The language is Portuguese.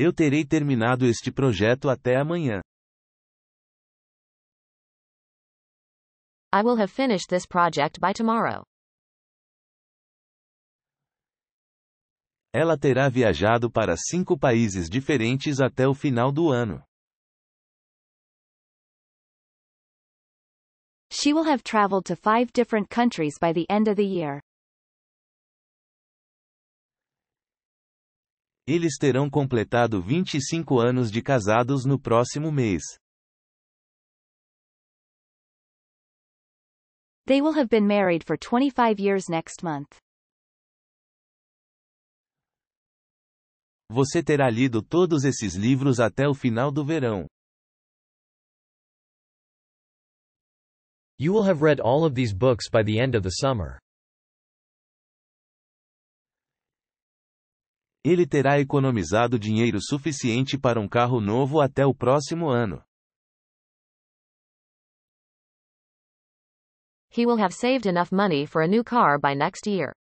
Eu terei terminado este projeto até amanhã. I will have finished this project by tomorrow. Ela terá viajado para cinco países diferentes até o final do ano. She will have traveled to five different countries by the end of the year. Eles terão completado 25 anos de casados no próximo mês. They will have been married for 25 years next month. Você terá lido todos esses livros até o final do verão. You will have read all of these books by the end of the summer. ele terá economizado dinheiro suficiente para um carro novo até o próximo ano. He will have saved enough money for a new car by next year.